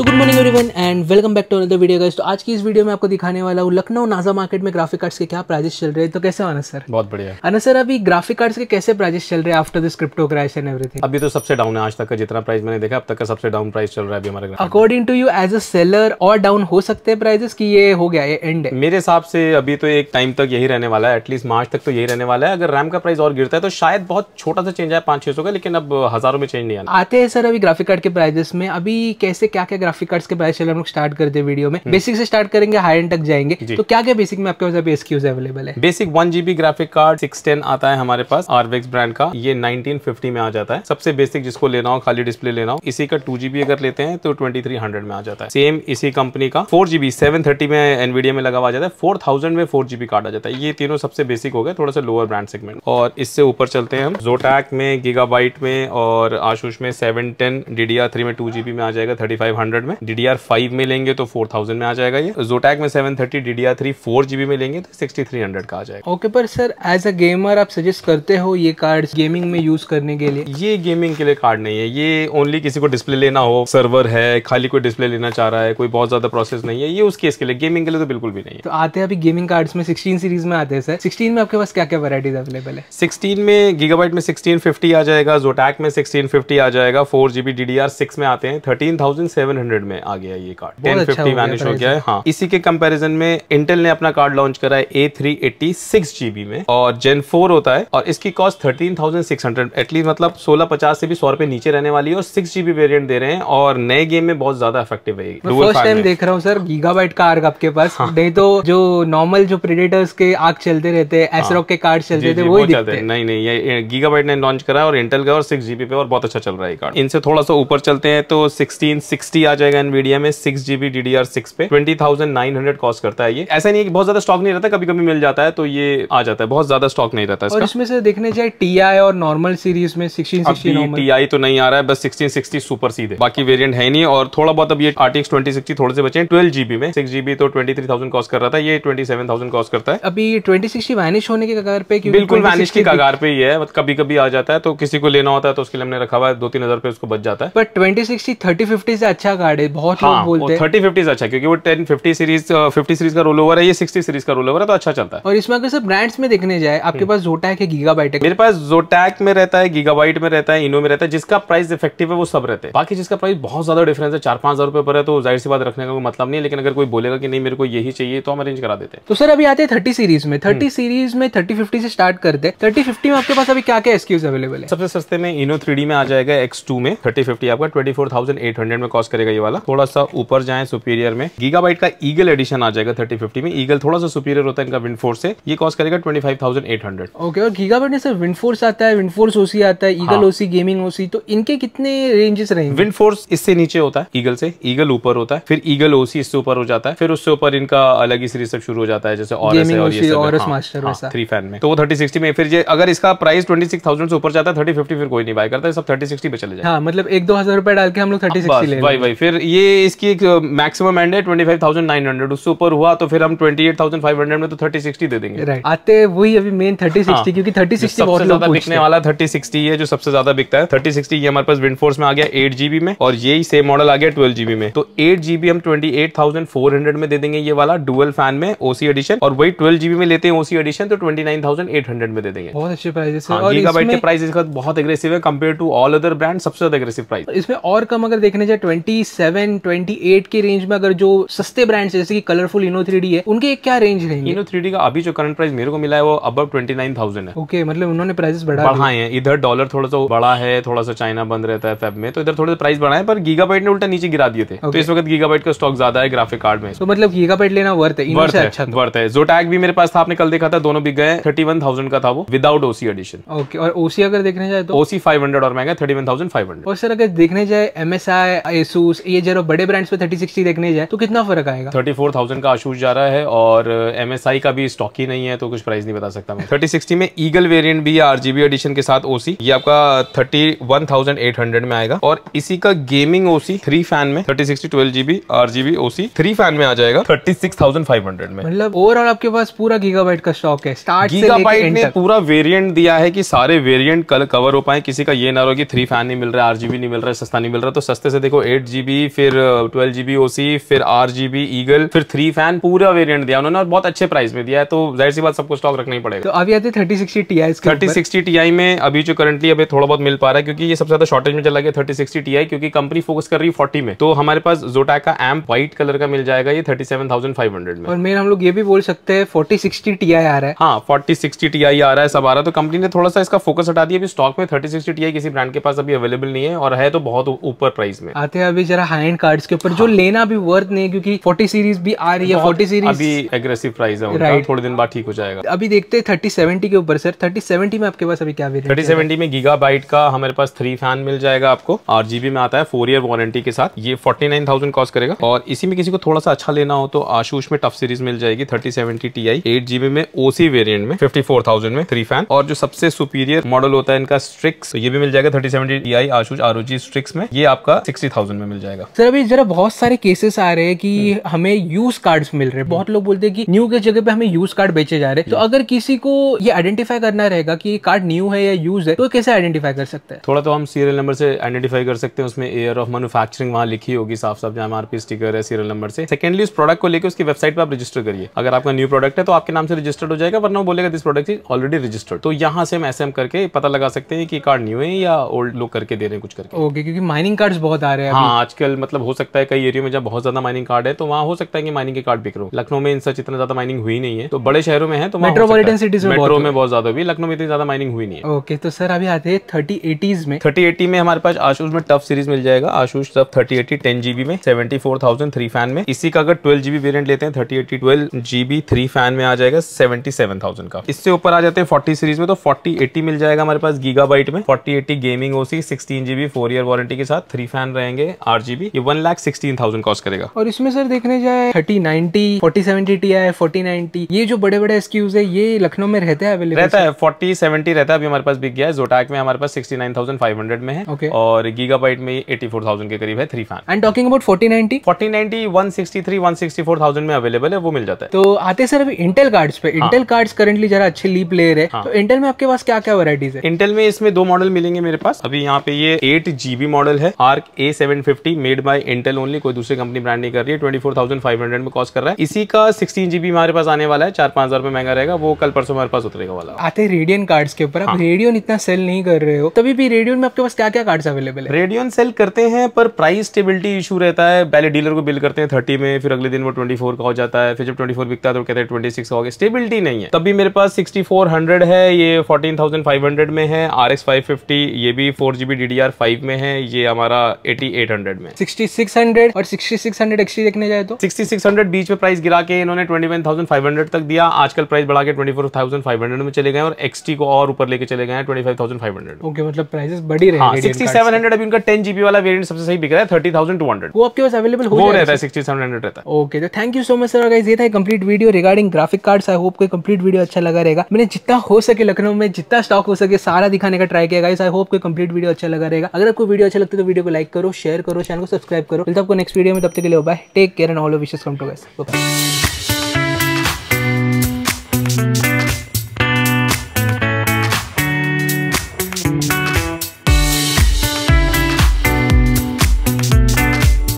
So good morning everyone and welcome back to another video guys तो आज की इस वीडियो में आपको दिखाने वाला हूँ लखनऊ नाजा मार्केट में ग्राफिक कार्ड्स के क्या प्राइजेस चल रहे हैं तो कैसे आना सर बहुत बढ़िया अनस सर अभी ग्राफिक कार्ड्स के कैसे प्राइजेस चल रहे हैं after this crypto crash and everything अभी तो सबसे डाउन है आज तक का जितना प्राइस मैंने देखा अब तक का सबसे डाउन प्राइस चल रहा है अभी हमारे according to you as a seller और डाउन हो सकते हैं प्राइजेस की ये हो गया ये एंड मेरे हिसाब से अभी तो एक टाइम तक यही रहने वाला है एटलीस्ट मार्च तक तो यही रहने वाला है अगर रैम का प्राइस और गिरता है तो शायद बहुत छोटा सा चेंज आया पांच छह सौ का लेकिन अब हजारों में चेंज नहीं आना आते हैं सर अभी ग्राफिक कार्ड के प्राइजेस में अभी कैसे क्या क्या ग्राफिक कार्ड्स के बारे में हम लोग स्टार्ट करते हैं वीडियो में बेसिक हम्म। से स्टार्ट करेंगे हाई एंड तक जाएंगे तो क्या क्या बेसिक में आपके पास अभी एसक्यूज अवेलेबल है basic one GB graphic card six आता है हमारे पास आरवेक्स ब्रांड का ये नाइनटीन में आ जाता है सबसे बेसिक जिसको लेना हो खाली डिस्प्ले लेना हो इसी का टू अगर लेते हैं तो ट्वेंटी में आ जाता है सेम इसी कंपनी का फोर जीबी में एनवीडिया में लगा हुआ जाता है फोर में फोर कार्ड आ जाता है ये तीनों सबसे बेसिक हो गए थोड़ा सा लोअर ब्रांड सेगमेंट और इससे ऊपर चलते हैं हम जोटैक में गीगा में और आशुष में सेवन टेन थ्री में टू जीबी में आ जाएगा थर्टी फाइव हंड्रेड में डी डी आर फाइव में लेंगे तो फोर थाउजेंड में आ जाएगा ये जोटैक में seven thirty D D R three four GB में लेंगे तो सिक्सटी थ्री हंड्रेड का आ जाएगा ओके पर सर एज अ गेमर आप सजेस्ट करते हो ये कार्ड गेमिंग में यूज करने के लिए ये गेमिंग के लिए कार्ड नहीं है ये ओनली किसी को डिस्प्ले लेना हो सर्वर है खाली कोई डिस्प्ले लेना चाह रहा है कोई बहुत ज्यादा प्रोसेस नहीं है ये उस केस के लिए गेमिंग के लिए तो बिल्कुल भी नहीं है तो आते हैं अभी गेमिंग कार्ड में सिक्सटीन सीरीज में आते हैं सर सिक्सटीन में आपके पास क्या क्या वराइटीज अवेलेबल है सिक्सटीन में गीगाबाइट में सिक्सटीन फिफ्टी आ जाएगा जोटैक में सिक्सटीन फिफ्टी आ जाएगा four GB D D R six में आते हैं थर्टीन थाउजेंड सेवन हंड्रेड में आ गया ये कार्ड टेन फिफ्टी वैनिश हो गया है हाँ इसी के कंपैरिजन में इंटेल ने अपना कार्ड लॉन्च करा है A three eighty six GB में और जेन फोर होता है और इसकी cost thirteen thousand six hundred at least मतलब सोलह पचास से भी सौ रुपए नीचे रहने वाली है और सिक्स जीबी वेरियंट दे रहे हैं और नए गेम में बहुत ज्यादा इफेक्टिव है फर्स्ट टाइम देख रहा हूँ सर गीगाबाइट का आर्ग आपके पास हाँ। नहीं तो जो नॉर्मल जो प्रेडेटर्स के आग चलते रहते हैं एसरो हाँ। के कार्ड चलते थे वो दिखते हैं नहीं नहीं ये गीगा ने लॉन्च करा और इंटेल का और सिक्स जीबी पे और बहुत अच्छा चल रहा है कार्ड इनसे थोड़ा सा ऊपर चलते हैं तो सिक्सटीन सिक्सटी आ जाएगा एनवीडिया में six GB D D R six पे twenty thousand nine hundred cost करता है ये ऐसा नहीं है कि बहुत ज्यादा स्टॉक नहीं रहता कभी कभी मिल जाता है तो ये आ जाता है बहुत ज्यादा स्टॉक नहीं रहता और इसमें से देखने जाए टी आई और नॉर्मल सीरीज में टी आई तो नहीं आ रहा है बस सिक्सटीन सिक्सटी सुपर सीधे बाकी वेरियंट है नहीं और थोड़ा बहुत अब ये आरटीएक्स ट्वेंटी सिक्सटी थोड़े से बचे ट्वेल्व जीबी में सिक्स जीबी तो ट्वेंटी थ्री थाउजेंड कॉस्ट कर रहा था ये ट्वेंटी सेवन थाउजेंड कॉस्ट करता है अभी ट्वेंटी सिक्सटी वैनिश होने के कगार पे बिल्कुल वैनिश के कगार पे ही है कभी कभी आ जाता है तो किसी को लेना होता है तो उसके लिए हमने रखा हुआ है दो तीन हजार पे उसको बच जाता है but twenty sixty thirty fifty से अच्छा कार्ड है बहुत हाँ, लोग बोलते हैं थर्टी फिफ्टीज अच्छा क्योंकि वो ten fifty series fifty series का रोल ओवर है ये सिक्सटी सीरीज का रोल ओवर है तो अच्छा चलता है और इसमें अगर सर ब्रांड्स में देखने जाए आपके हम्म। पास जोटैक है गीगा बाइट मेरे पास जोटैक में रहता है गीगा में रहता है इनो में रहता है जिसका प्राइस इफेक्टिव है वो सब रहते हैं बाकी जिसका प्राइस बहुत ज्यादा डिफरेंस है चार पांच हजार रुपए पर है तो जाहिर सी बात रखने का कोई मतलब नहीं है लेकिन अगर कोई बोलेगा कि नहीं मेरे को यही चाहिए तो हम अरेंज करा देते हैं तो सर अभी आते हैं थर्टी सीरीज में थर्टी हम्म। सीरीज में थर्टी फिफ्टी से स्टार्ट करते हैं थर्टी फिफ्टी में आपके पास अभी क्या क्या एक्सक्यूज अवेलेबल है सबसे सस्ते में इनो थ्री में आ जाएगा एक्स में थर्टी फिफ्टी आपका ट्वेंटी में कॉस्ट करेगा जाएगा ये वाला थोड़ा सा ऊपर जाए सुपीरियर में गीगाबाइट का ईगल एडिशन आ जाएगा थर्टी फिफ्टी में ईगल थोड़ा सा सुपीरियर होता है इनका विंड फोर्स से ये कॉस्ट करेगा twenty five thousand eight hundred okay और गीगाबाइट में सर विंड फोर्स आता है विंड फोर्स ओसी आता है ईगल ओसी गेमिंग ओसी तो इनके कितने रेंजेस रहेंगे विंड फोर्स इससे नीचे होता है ईगल से ईगल ऊपर होता है फिर ईगल ओसी इससे ऊपर हो जाता है फिर उससे ऊपर इनका अलग ही सीरीज सब शुरू हो जाता है जैसे और थ्री फैन हाँ, हाँ, में तो वो थर्टी सिक्सटी में फिर ये अगर इसका प्राइस ट्वेंटी सिक्स थाउजेंड से ऊपर जाता है थर्टी फिफ्टी फिर कोई नहीं बाय करता है सब थर्टी सिक्सटी पे चले जाए हाँ, मतलब एक दो हजार रुपए डाल के हम लोग थर्टी सिक्स ले वाई भाई फिर ये इसकी एक मैक्सिमम एंड है twenty five thousand nine hundred उससे ऊपर हुआ तो फिर हम twenty eight thousand five hundred में तो थर्टी सिक्सटी दे देंगे राइट आते वही अभी मेन थर्टी सिक्सटी क्योंकि थर्टी सिक्सटी बहुत ज्यादा बिकने वाला थर्टी सिक्सटी है जो सबसे ज्यादा बिकता है थर्टी सिक्सटी हमारे पास विंडफोर्स में आ गया एट जीबी में और यही सेम मॉडल आ गया ट्वेल्व जीबी में तो एट जीबी हम twenty eight thousand four hundred में दे देंगे ये वाला डुअल फैन में ओसी एडिशन और वही ट्वेल्व जीबी में लेते हैं ओसी एडिशन तो twenty nine thousand eight hundred में दे देंगे बहुत अच्छे प्राइस है गीगाबाइट हाँ, के प्राइस इसका बहुत एग्रेसिव है compare to all other brand सबसे ज्यादा एग्रेसिव प्राइस इसमें और कम अगर देखने जाए ट्वेंटी सेवन ट्वेंटी एट के रेंज में अगर जो सस्ते ब्रांड्स जैसे कि कलरफुल इनो थ्री डी है उनके क्या रेंज रहेंगे इनो थ्री डी का अभी जो करंट प्राइस मेरे को मिला है वो अब ट्वेंटी नाइन थाउजेंड है ओके okay, मतलब उन्होंने प्राइस बढ़ा बढ़ाए हैं इधर डॉलर थोड़ा सा बड़ा है थोड़ा सा चाइना बंद रहता है फेब में तो इधर थोड़े प्राइस बढ़ाए पर गीगाबाइट ने उल्टा नीचे गिरा दिए थे तो okay. तो इस वक्त गीगाबाइट का स्टॉक ज्यादा है ग्राफिक कार्ड में तो मतलब गीगाबाइट लेना वर्थ है वर्थ है अच्छा वर्थ है टैग भी मेरे पास था आपने कल देखा था दोनों बिग गए थर्टी वन थाउजेंड का था वो विदाउट ओसी एडिशन ओके और ओसी अगर देखने जाए तो ओसी फाइव हंड्रेड और महंगा thirty one thousand five hundred और सर अगर देखने जाए एम एस आई एसूस ये जरा बड़े ब्रांड्स पे थर्टी सिक्सटी देखने जाए तो कितना फर्क आएगा थर्टी फोर थाउजेंड का आशूष जा रहा है और एम एस आई का भी स्टॉक ही नहीं है तो कुछ प्राइस नहीं बता सकता मैं थर्टी सिक्सटी में ईगल वेरियंट भी आर जी एडिशन के साथ ओसी ये आपका thirty one thousand eight hundred में आएगा और इसी का गेमिंग ओसी थ्री फैन में thirty sixty twelve GB R GB OC three fan में आ जाएगा thirty six thousand five hundred में मतलब ओवरऑल आपके पास पूरा गीगाबाइट का स्टॉक है स्टार्ट गीगाबाइट ने पूरा वेरियंट दिया है की सारे वेरियंट कल कवर हो पाए किसी का ये ना हो कि थ्री फैन नहीं मिल रहा है आर नहीं मिल रहा है सस्ता नहीं मिल रहा तो सस्ते से देखो एट जीबी जीबी फिर twelve GB B O C फिर आर जीबी ईगल फिर थ्री फैन पूरा वेरियंट दिया उन्होंने और बहुत अच्छे प्राइस में दिया है तो जाहिर सी बात सबको स्टॉक रखना ही पड़ेगा तो अभी आते thirty sixty T I thirty sixty T I में अभी जो करंटली अभी थोड़ा बहुत मिल पा रहा है क्योंकि ये सबसे ज्यादा शॉर्टेज में चला गया थर्टी सिक्सटी टी आई क्योंकि कंपनी फोकस कर रही है फोर्टी में तो हमारे पास जोटा का एम्प व्हाइट कलर का मिल जाएगा ये thirty seven thousand five hundred में और मेन हम लोग ये भी बोल सकते हैं फोर्टी सिक्सटी टी आई आ रहा है हाँ फोर्टी सिक्सटी टी आई आ रहा है सब आ रहा है तो कंपनी ने थोड़ा सा इसका फोकस हटा दिया अभी स्टॉक में थर्टी सिक्सटी टी आई किसी ब्रांड के पास अभी अवेलेबल नहीं है और है तो बहुत ऊपर प्राइस में आते हैं अभी जरा हाई एंड कार्ड्स के ऊपर जो हाँ। लेना भी वर्थ नहीं क्योंकि फोर्टी सीरीज भी आ रही है फोर्टी सीरीज अभी एग्रेसिव प्राइस है राइट थोड़े दिन बाद ठीक हो जाएगा अभी देखते हैं थर्टी सेवेंटी के ऊपर सर थर्टी सेवेंटी में आपके पास अभी क्या थर्टी सेवेंटी में गीगा बाइट का हमारे पास थ्री फैन मिल जाएगा आपको आर जीबी में आता है फोर ईयर वारंटी के साथ ये फोर्टी नाइन थाउजेंड कॉस्ट करेगा और इसी में किसी को थोड़ा सा अच्छा लेना हो तो आशूष में टफ सीरीज मिल जाएगी thirty seventy T I eight GB में ओसी वेरियंट में फिफ्टी फोर थाउजेंड में थ्री फैन और जो सबसे सुपीरियर मॉडल होता है इनका स्ट्रिक्स तो ये भी मिल जाएगा thirty seventy T I Asus ROG Strix में ये आपका सिक्सटी थाउजेंड में मिल जाएगा सर अभी जरा बहुत सारे केसेस आ रहे हैं कि हम्म। हमें यूज कार्ड मिल रहे हैं बहुत लोग बोलते हैं कि न्यू के जगह पे हमें यूज कार्ड बेचे जा रहे हैं तो हम्म। अगर किसी को ये आइडेंटिफाई करना रहेगा कि कार्ड न्यू है या यूज है तो कैसे आइडेंटिफाई कर सकते हैं थोड़ा तो हम सीरियल नंबर से आइडेंटिफाई कर सकते हैं उसमें एयर ऑफ मैनुफैक्चरिंग वहाँ लिखी होगी साफ साफ जहाँ आरपी स्टिकर है सीरियल नंबर से सेकंडली उस प्रोडक्ट को लेकर उसकी वेबसाइट पर आप रजिस्टर करिए अगर आपका न्यू प्रोडक्ट है तो आपके नाम से रजिस्टर्ड हो जाएगा वरना वो बोलेगा this product is already registered तो यहाँ से हम ऐसे हम करके पता लगा सकते हैं कि कार्ड न्यू है या ओल्ड लोग करके दे रहे हैं कुछ करके ओके क्योंकि माइनिंग कार्ड बहुत आ रहे हैं हाँ आजकल मतलब हो सकता है कई एरियो में जहाँ बहुत ज्यादा माइनिंग कार्ड है तो वहाँ हो सकता है कि माइनिंग के कार्ड बिक लखनऊ में इन सच इतना ज्यादा माइनिंग हुई नहीं है तो बड़े शहरों में है तो मेट्रोपोलिटन सिटीज में मेट्रो में बहुत ज्यादा हुई लखनऊ में इतनी ज्यादा माइनिंग हुई नहीं है ओके तो सर अभी आते हैं थर्टी एटीज में थर्टी एटी में हमारे पास आशूष में टफ सीरीज मिल जाएगा Asus TUF thirty eighty ten GB में seventy four thousand three fan में इसी का अगर ट्वेल्व जीबी वेरियंट लेते हैं thirty eighty twelve GB three fan में आ जाएगा सेवेंटी सेवन थाउजेंड का इससे ऊपर आ जाते हैं फोर्टी सीरीज में तो फोर्टी एटी मिल जाएगा हमारे पास गीगा में forty eighty gaming OC sixteen GB four year warranty के साथ थ्री फैन रहेंगे चार जीबी ये one lakh sixteen thousand cost करेगा और इसमें सर देखने जाए thirty ninety forty seventy T I forty ninety ये जो बड़े बड़े एसक्यूज है ये लखनऊ में रहते हैं अवेलेबल रहता है फोर्टी सेवेंटी रहता है अभी हमारे पास बिक गया है जोटाक में हमारे पास sixty nine thousand five hundred में है ओके okay. और गीगा बाइट में एटी फोर थाउजेंड के करीब है three fan and talking about forty ninety forty ninety one sixty three one sixty four thousand में अवेलेबल है वो मिल जाता है तो आते सर अभी इंटेल कार्ड्स पे इंटेल कार्ड्स करेंटली जरा अच्छे ली प्लेयर है तो इंटेल में आपके पास क्या क्या वराइटीज है इंटेल में इसमें दो मॉडल मिलेंगे मेरे पास अभी यहाँ पे ये एट जीबी मॉडल है Arc A seven fifty forty made by Intel only कोई दूसरी कंपनी ब्रांड नहीं कर रही है twenty four thousand five hundred में कॉस्ट कर रहा है इसी का सिक्सटीन जीबी हमारे पास आने वाला है चार पांच हजार महंगा रहेगा वो कल परसों हमारे पास उतरेगा वाला आते रेडियन कार्ड्स के ऊपर आप रेडियन हाँ। इतना सेल नहीं कर रहे हो तभी भी रेडियन में आपके पास क्या क्या कार्ड्स अवेलेबल है रेडियन सेल करते हैं पर प्राइस स्टेबिलिटी इशू रहता है पहले डीलर को बिल करते हैं थर्टी में फिर अगले दिन वो ट्वेंटी का हो जाता है फिर जब ट्वेंटी बिकता है तो कहते हैं ट्वेंटी सिक्स हो स्टेबिलिटी नहीं है तभी मेरे पास सिक्सटी फोर हंड्रेड है ये फोर्टीन थाउजेंड फाइव हंड्रेड में है आर एक्स फाइव फिफ्टी ये भी four GB D D R five में है ये हमारा एटी एट हंड्रेड हंड्रेड में सिक्सटी सिक्स हंड्रेड और सिक्सटी सिक्स हंड्रेड एक्सटी देखने जाए तो सिक्सटी सिक्स हंड्रेड बीच में प्राइस गिरा के इन्होंने twenty one thousand five hundred तक दिया आजकल प्राइस बढ़ा के twenty four thousand five hundred में चले गए और एक्सटी को और ऊपर लेके चले गए twenty five thousand five hundred okay मतलब प्राइस बढ़ी रहे सिक्सटी सेवन हंड्रेड अभी उनका टेन जीबी वाला वेरियंट सबसे सही बिक रहा है थर्टी थाउजेंड टू हंड्रेड वो आपके पास अवेलेबल हो रहा है सिक्सटी सेवन हंड्रेड रहता है ओके तो thank you so much sir ये था complete video regarding graphic cards I hope कोई कंप्लीट वीडियो अच्छा लगा रहेगा मैंने जितना हो सके लखनऊ में जितना स्टॉक हो सके सारा दिखाने का ट्राई किया गाइस आई होप कोई कंप्लीट वीडियो अच्छा लगा रहेगा अगर आपको वीडियो अच्छा लगता है तो वीडियो को लाइक करो शेयर करो चैनल को सब्सक्राइब करो मिलता आपको नेक्स्ट वीडियो में तब तक के लिए bye take care and all विशेष कम टू गैस